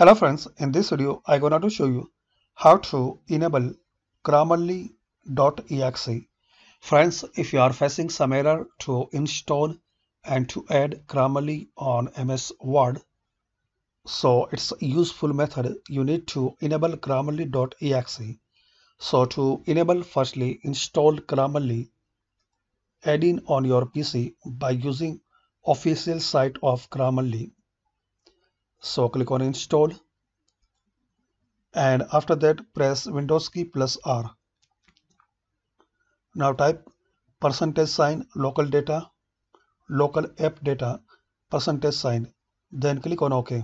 Hello friends, in this video I am going to show you how to enable grammarly.exe. Friends, if you are facing some error to install and to add Grammarly on MS Word, so it's a useful method you need to enable grammarly.exe. So to enable firstly install Grammarly add-in on your PC by using official site of Grammarly so click on install and after that press windows key plus r now type percentage sign local data local app data percentage sign then click on ok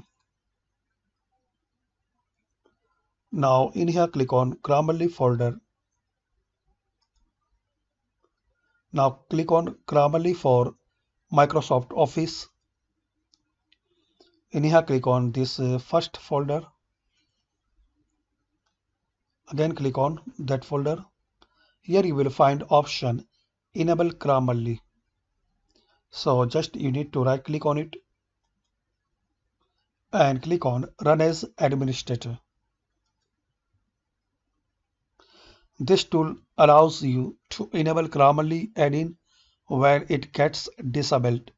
now in here click on grammarly folder now click on grammarly for microsoft office anyhow click on this uh, first folder again click on that folder here you will find option enable Grammarly so just you need to right click on it and click on run as administrator this tool allows you to enable Grammarly add-in when it gets disabled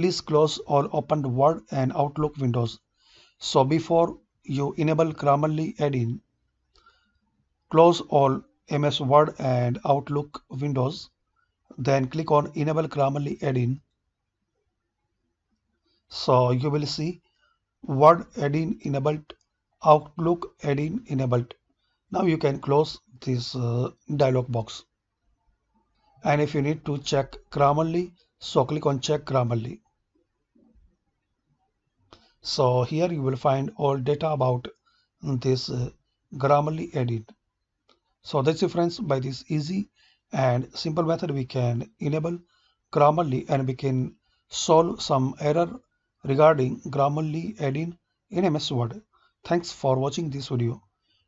please close or open the Word and Outlook windows. So before you enable Grammarly add-in, close all MS Word and Outlook windows. Then click on Enable Grammarly add-in. So you will see Word add-in enabled, Outlook add-in enabled. Now you can close this uh, dialog box. And if you need to check Grammarly, so click on check Grammarly. So here you will find all data about this uh, Grammarly edit. So that's the friends by this easy and simple method we can enable Grammarly and we can solve some error regarding Grammarly add-in in MS Word. Thanks for watching this video.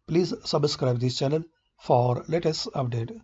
Please subscribe this channel for latest update.